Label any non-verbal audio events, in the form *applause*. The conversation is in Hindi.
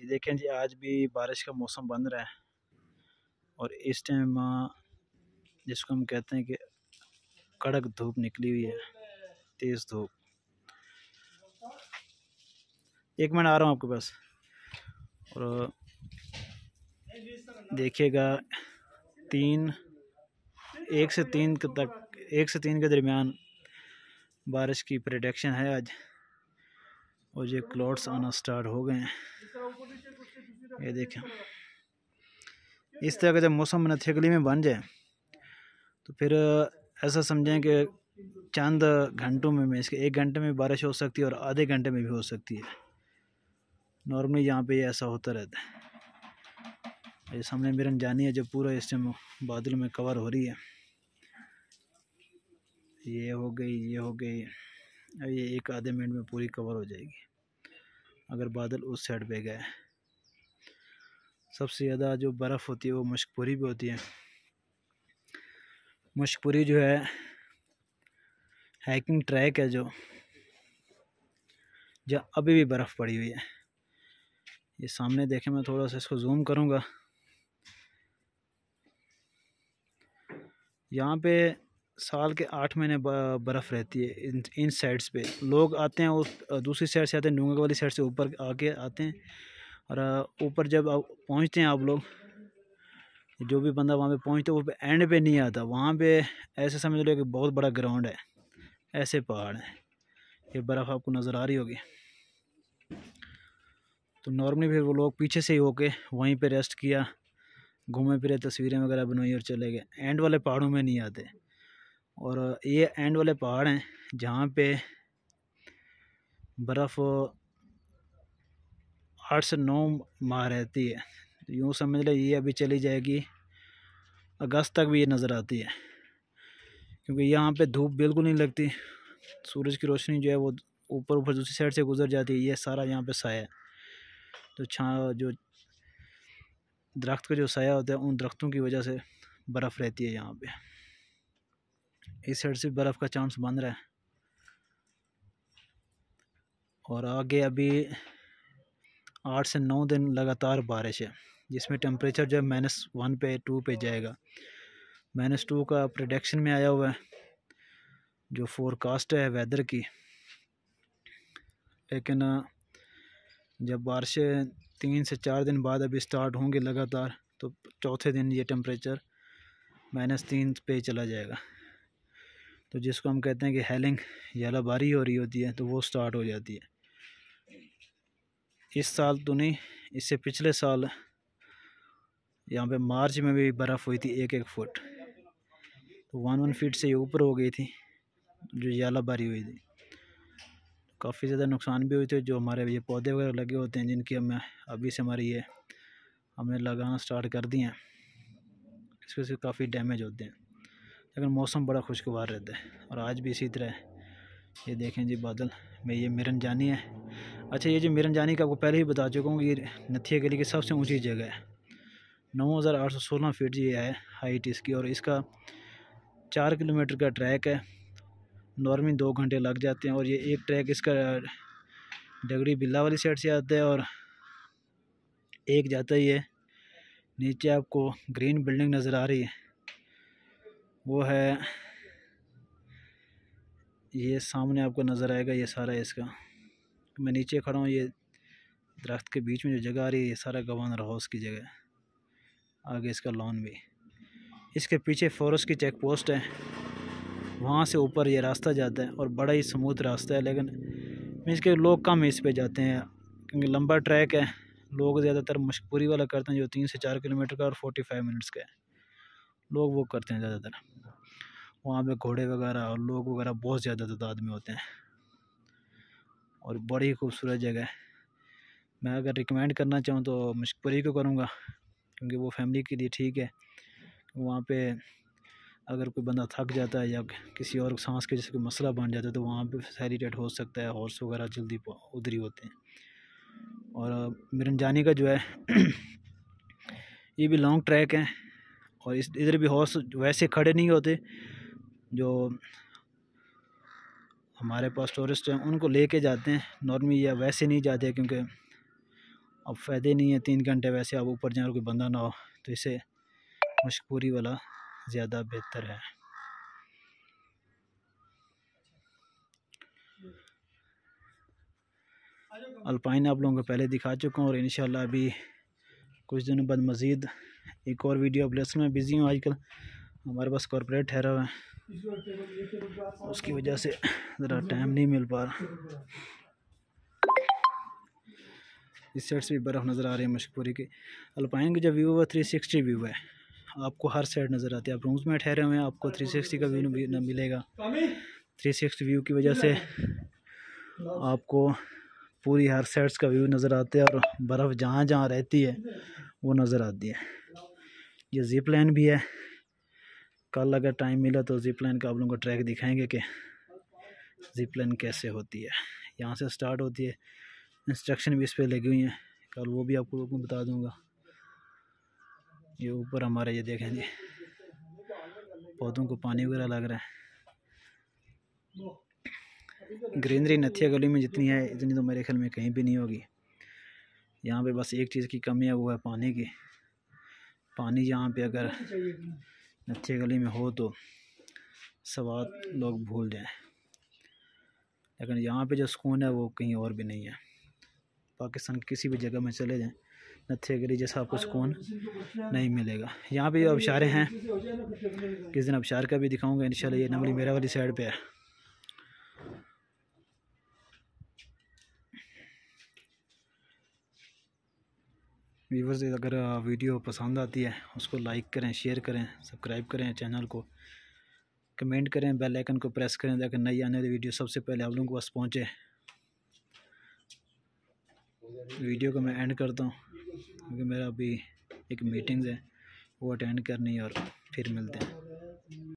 ये देखें जी आज भी बारिश का मौसम बन रहा है और इस टाइम जिसको हम कहते हैं कि कड़क धूप निकली हुई है तेज़ धूप एक मिनट आ रहा हूँ आपके पास और देखिएगा तीन एक से तीन तक एक से तीन के दरमियान बारिश की प्रोडक्शन है आज और ये क्लॉट्स आना स्टार्ट हो गए हैं ये देखें इस तरह का जब मौसम नथेगली में बन जाए तो फिर ऐसा समझें कि चंद घंटों में, मैं इसके एक घंटे में बारिश हो सकती है और आधे घंटे में भी हो सकती है नॉर्मली यहाँ पे ऐसा होता रहता है ये सामने मेरन जानी है जो पूरा इस टाइम बादल में कवर हो रही है ये हो गई ये हो गई अब ये एक आधे मिनट में पूरी कवर हो जाएगी अगर बादल उस साइड पे गए सबसे ज़्यादा जो बर्फ़ होती है वो मुश्कपुरी भी होती है मुश्कपुरी जो है हाइकिंग ट्रैक है जो जहाँ अभी भी बर्फ़ पड़ी हुई है ये सामने देखें मैं थोड़ा सा इसको जूम करूँगा यहाँ पे साल के आठ महीने बर्फ़ रहती है इन इन साइड्स पे लोग आते हैं उस दूसरी साइड से आते हैं डूंगा वाली साइड से ऊपर आके आते हैं और ऊपर जब आप पहुँचते हैं आप लोग जो भी बंदा वहाँ पे पहुँचता है वो एंड पे नहीं आता वहाँ पे ऐसे समझ लो कि बहुत बड़ा ग्राउंड है ऐसे पहाड़ हैं ये बर्फ़ आपको नज़र आ रही होगी तो नॉर्मली फिर वो लोग पीछे से ही होके वहीं पर रेस्ट किया घूमे फिरे तस्वीरें वगैरह बनवाई और चले गए एंड वाले पहाड़ों में नहीं आते और ये एंड वाले पहाड़ हैं जहाँ पे बर्फ़ आठ से नौ माह रहती है तो यूँ समझ लें ये अभी चली जाएगी अगस्त तक भी ये नज़र आती है क्योंकि यहाँ पे धूप बिल्कुल नहीं लगती सूरज की रोशनी जो है वो ऊपर ऊपर दूसरी साइड से गुजर जाती है ये सारा यहाँ पे साया है तो छा जो दरख्त का जो साया होता है उन दरख्तों की वजह से बर्फ़ रहती है यहाँ पर इस साइड से बर्फ़ का चांस बन रहा है और आगे अभी आठ से नौ दिन लगातार बारिश है जिसमें टेम्परेचर जब माइनस वन पे टू पे जाएगा माइनस टू का प्रोडक्शन में आया हुआ है जो फोरकास्ट है वेदर की लेकिन जब बारिश तीन से चार दिन बाद अभी स्टार्ट होंगे लगातार तो चौथे दिन ये टेम्परेचर माइनस तीन पे चला जाएगा तो जिसको हम कहते हैं कि हेलिंग याला बारी हो रही होती है तो वो स्टार्ट हो जाती है इस साल तो नहीं इससे पिछले साल यहाँ पे मार्च में भी बर्फ़ हुई थी एक एक फुट तो वन वन फीट से ऊपर हो गई थी जो याला बारी हुई थी काफ़ी ज़्यादा नुकसान भी हुए थे जो हमारे ये पौधे वगैरह लगे होते हैं जिनकी हमें अभी से हमारी ये हमने लगाना स्टार्ट कर दिए हैं इसके से काफ़ी डैमेज होते हैं लेकिन मौसम बड़ा खुशगवार रहता है और आज भी इसी तरह ये देखें जी बादल में ये मिरन जानी है अच्छा ये जो मिरन जानी का आपको पहले ही बता चुका हूँ ये नथिया गली की सबसे ऊंची जगह है नौ हज़ार आठ सौ सोलह फीट जी है हाइट इसकी और इसका चार किलोमीटर का ट्रैक है नॉर्मली दो घंटे लग जाते हैं और ये एक ट्रैक इसका डगड़ी बिल्ला वाली साइड से आता है और एक जाता ही है नीचे आपको ग्रीन बिल्डिंग नज़र आ रही है वो है ये सामने आपको नज़र आएगा ये सारा इसका मैं नीचे खड़ा हूँ ये दरख्त के बीच में जो जगह आ रही है ये सारा गवर्नर हाउस की जगह आगे इसका लॉन भी इसके पीछे फॉरेस्ट की चेक पोस्ट है वहाँ से ऊपर ये रास्ता जाता है और बड़ा ही स्मूथ रास्ता है लेकिन मीनस के लोग कम इस पे जाते हैं क्योंकि लंबा ट्रैक है लोग ज़्यादातर मशकूरी वाला करते हैं जो तीन से चार किलोमीटर का और फोर्टी फाइव मिनट्स का है लोग वो करते हैं ज़्यादातर वहाँ पे घोड़े वगैरह और लोग वगैरह बहुत ज़्यादा तादाद में होते हैं और बड़ी खूबसूरत जगह है मैं अगर रिकमेंड करना चाहूँ तो मशकपुरी को तो करूँगा क्योंकि वो फैमिली के लिए ठीक है वहाँ पे अगर कोई बंदा थक जाता है या किसी और सांस के जैसे कोई मसला बन जाता है तो वहाँ पे फैसिलिटेट हो सकता है हॉर्स वगैरह जल्दी उधरी होते हैं और मिरनजानी का जो है *clears throat* ये भी लॉन्ग ट्रैक है और इस इधर भी हॉर्स वैसे खड़े नहीं होते जो हमारे पास टूरिस्ट हैं उनको लेके जाते हैं नॉर्मली या वैसे नहीं जाते क्योंकि अब फ़ायदे नहीं है तीन घंटे वैसे आप ऊपर जाए कोई बंदा ना हो तो इसे मशकूरी वाला ज़्यादा बेहतर है अल्पाइन आप लोगों को पहले दिखा चुका हूँ और इन अभी कुछ दिनों बाद मज़ीद एक और वीडियो अपलेसन में बिज़ी हूँ आजकल हमारे पास कॉरपोरेट ठहरा हुआ है उसकी वजह से ज़रा टाइम नहीं मिल पा रहा इस साइड से भी बर्फ़ नज़र आ रही है मशकपुरी की अल्पाइन का जो व्यू है थ्री सिक्सटी व्यू है आपको हर साइड नज़र आती है आप रूम्स में ठहरे हुए हैं आपको थ्री सिक्सटी का व्यू मिलेगा थ्री सिक्सटी व्यू की वजह से आपको पूरी हर सेट्स का व्यू नज़र आता है और बर्फ़ जहाँ जहाँ रहती है वो नज़र आती है ये जिप लाइन भी है कल अगर टाइम मिला तो जिप लाइन का आप लोगों को ट्रैक दिखाएंगे कि जीप लाइन कैसे होती है यहाँ से स्टार्ट होती है इंस्ट्रक्शन भी इस पर लगी हुई हैं कल वो भी आपको लोगों को बता दूँगा ये ऊपर हमारे ये देखें जी पौधों को पानी वगैरह लग रहा है ग्रीनरी नथिया गली में जितनी है इतनी तो मेरे ख्याल में कहीं भी नहीं होगी यहाँ पे बस एक चीज़ की कमी है वो है पानी की पानी यहाँ पे अगर नथिया गली में हो तो सवाद लोग भूल जाएं लेकिन यहाँ पे जो सुकून है वो कहीं और भी नहीं है पाकिस्तान की किसी भी जगह में चले जाएँ नत्थे गली जैसा आपको सुकून नहीं मिलेगा यहाँ पे जो अबशारे हैं किस दिन अबशार का भी दिखाऊंगा इन ये नमली मेरा वाली साइड पे है व्यूवर्स अगर वीडियो पसंद आती है उसको लाइक करें शेयर करें सब्सक्राइब करें चैनल को कमेंट करें बेल आइकन को प्रेस करें ताकि नई आने वाली वीडियो सबसे पहले आप लोगों के पास पहुँचे वीडियो को मैं एंड करता हूँ क्योंकि मेरा अभी एक मीटिंग है वो अटेंड करनी है और फिर मिलते हैं